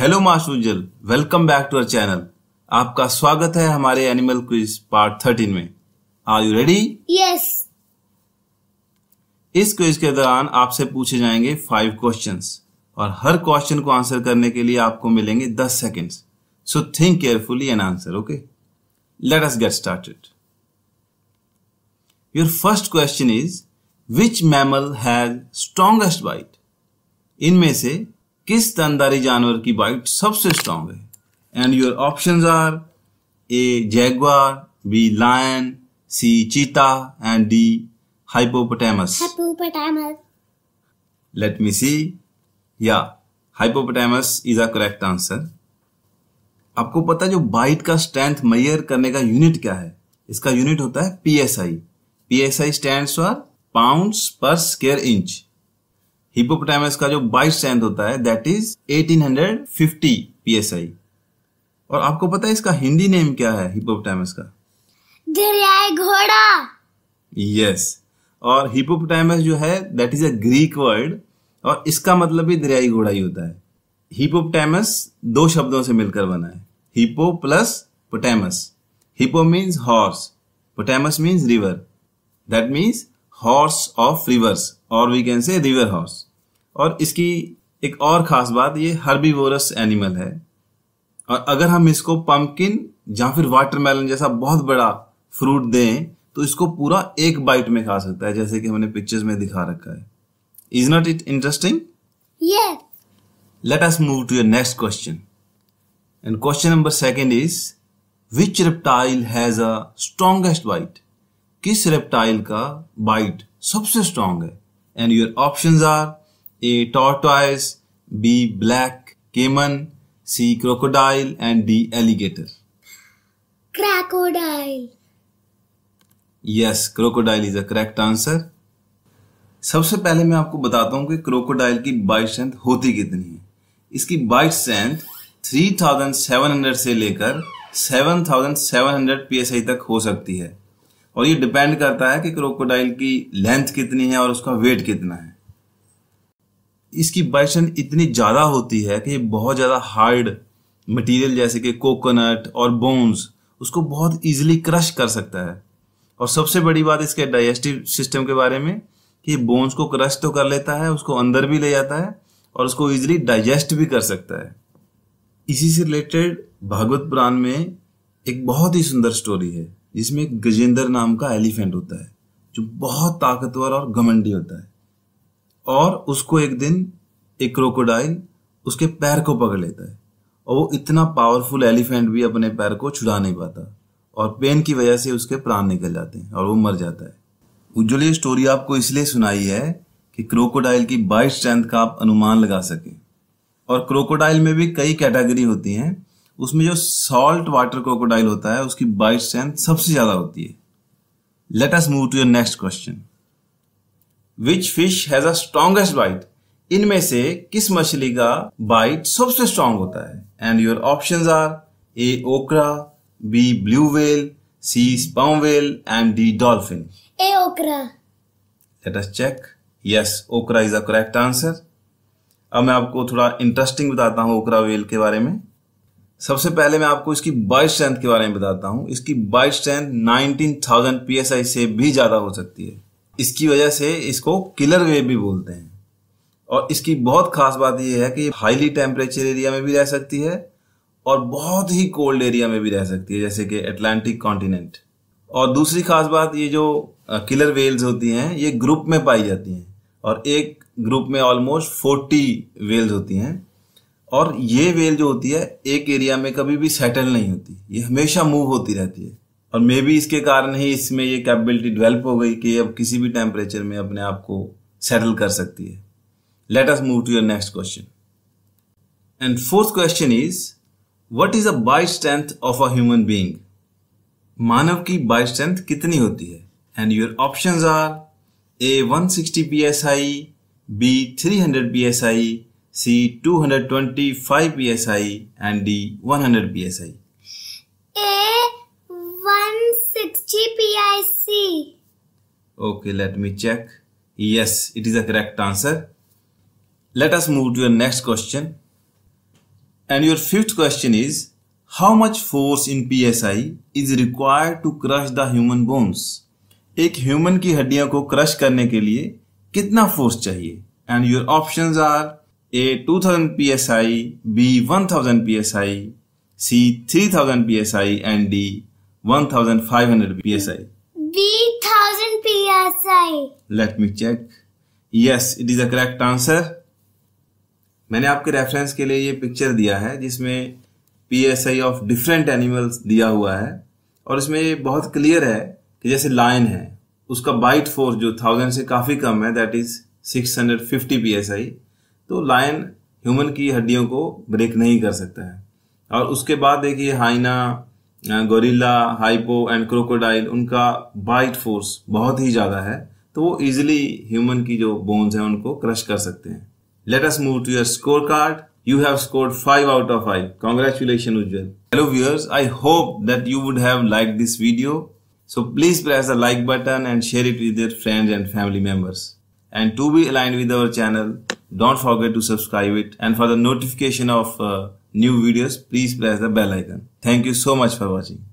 Hello master welcome back to our channel आपका स्वागत है हमारे एनिमल क्विज पार्ट थर्टीन में आर यू रेडी यस इस क्विज के दौरान आपसे पूछे जाएंगे फाइव क्वेश्चंस और हर क्वेश्चन को आंसर करने के लिए आपको मिलेंगे दस seconds so think carefully and answer okay let us get started your first question is which mammal has strongest bite इनमें से किस तनदारी जानवर की बाइट सबसे स्ट्रांग है and your option are A jaguar B lion C cheetah and D hippopotamus let me see yeah hippopotamus is a correct answer आपको पता है जो बाइट का स्ट्रेंथ मैयर करने का यूनिट क्या है इसका यूनिट होता है PSI PSI stands for pounds per square inch hippopotamus का जो बाइस स्ट्रेंथ होता है दैट इज 1850 पीएसआई और आपको पता है इसका हिंदी नेम क्या है हिपोपोटामस का दरियाए घोड़ा यस और हिपोपोटामस जो है that is a Greek word और इसका मतलब भी दरियाई घोड़ा ही होता है हिपोपोटामस दो शब्दों से मिलकर बना है hippo plus potamus hippo means horse potamus means river that means horse of rivers और we can say river horse और इसकी एक और ख़ास बात ये हर्बीवोरस एनिमल है और अगर हम इसको पम्पकिन या फिर वाटरमेलन जैसा बहुत बड़ा फ्रूट दें तो इसको पूरा एक बाइट में खा सकता है जैसे कि हमने पिक्चर्स में दिखा रखा है is not it interesting let us move to your next question and question number second is which reptile has a strongest bite किस रेप्टाइल का बाइट सबसे स्ट्रांग है and your option are A tortoise B black caiman C crocodile and D alligator crocodile yes crocodile is a correct answer सबसे पहले मैं आपको बताता हूं कि क्रोकोडाइल की बाइट स्ट्रेंथ होती कितनी है इसकी बाइट स्ट्रेंथ 3700 से लेकर 7700 psi तक हो सकती है और ये डिपेंड करता है कि क्रोकोडाइल की लेंथ कितनी है और उसका वेट कितना है इसकी बाइसन इतनी ज़्यादा होती है कि ये बहुत ज़्यादा हार्ड मटेरियल जैसे कि कोकोनट और बोन्स उसको बहुत इजीली क्रश कर सकता है और सबसे बड़ी बात इसके डाइजेस्टिव सिस्टम के बारे में कि बोन्स को क्रश तो कर लेता है उसको अंदर भी ले जाता है और उसको इजीली डाइजेस्ट भी कर सकता है इसी से रिलेटेड भागवत पुराण में एक बहुत ही सुंदर स्टोरी है जिसमें एक गजेंद्र नाम का एलिफेंट होता है जो बहुत ताकतवर और घमंडी होता है और उसको एक दिन एक क्रोकोडाइल उसके पैर को पकड़ लेता है और वो इतना पावरफुल एलिफेंट भी अपने पैर को छुड़ा नहीं पाता और पेन की वजह से उसके प्राण निकल जाते हैं और वो मर जाता है उज्ज्वल ये स्टोरी आपको इसलिए सुनाई है कि क्रोकोडाइल की बाइट स्ट्रेंथ का आप अनुमान लगा सकें और क्रोकोडाइल में भी कई कैटेगरी होती हैं उसमें जो सॉल्ट वाटर क्रोकोडाइल होता है उसकी बाइट स्ट्रेंथ सबसे ज्यादा होती है let us move to your next question which fish has a strongest bite इनमें से किस मछली का बाइट सबसे स्ट्रांग होता है and your option are A okra B blue whale C sperm whale and D dolphin A okra let us check yes okra is a correct answer अब मैं आपको थोड़ा इंटरेस्टिंग बताता हूं ओकरा वेल के बारे में सबसे पहले मैं आपको इसकी बाइस स्ट्रेंथ के बारे में बताता हूँ इसकी बाइस स्ट्रेंथ 19,000 पीएसआई से भी ज़्यादा हो सकती है इसकी वजह से इसको किलर वेव भी बोलते हैं और इसकी बहुत खास बात यह है कि हाईली टेम्परेचर एरिया में भी रह सकती है और बहुत ही कोल्ड एरिया में भी रह सकती है जैसे कि अटलांटिक कॉन्टिनेंट और दूसरी खास बात ये जो किलर वेल्स होती हैं ये ग्रुप में पाई जाती हैं और एक ग्रुप में ऑलमोस्ट फोर्टी वेल्स होती हैं और ये वेल जो होती है एक एरिया में कभी भी सेटल नहीं होती ये हमेशा मूव होती रहती है और मे भी इसके कारण ही इसमें ये कैपेबिलिटी डेवलप हो गई कि ये अब किसी भी टेम्परेचर में अपने आप को सेटल कर सकती है let us move to your next question and fourth question is what is a bite strength of a human being मानव की बाई स्ट्रेंथ कितनी होती है and your option are A one sixty P S I B three hundred P S I C 225 psi and D 100 psi. A 160 psi. Okay, let me check. Yes, it is a correct answer. Let us move to your next question. And your fifth question is How much force in psi is required to crush the human bones? एक human की हड्डियों को crush करने के लिए कितना force चाहिए and your options are S 2000 psi, B 1000 psi, C 3000 psi and D 1500 psi. B 1000 psi. Let me check yes it is a correct answer मैंने आपके रेफरेंस के लिए ये पिक्चर दिया है जिसमें P S I of different animals दिया हुआ है और इसमें ये बहुत क्लियर है कि जैसे लाइन है उसका बाइट फोर्स जो थाउजेंड से काफ़ी कम है that is six hundred fifty P S I तो लायन ह्यूमन की हड्डियों को ब्रेक नहीं कर सकता है और उसके बाद देखिए hyena gorilla hippo and crocodile उनका बाइट फोर्स बहुत ही ज़्यादा है तो वो इजिली ह्यूमन की जो बोन्स हैं उनको क्रश कर सकते हैं let us move to your card you have scored five out of five congratulation Ujjwal hello viewers I hope that you would have like this video so please press the like button and share it with friends and family members and to be align with our channel don't forget to subscribe it and for the notification of uh, new videos please press the bell icon thank you so much for watching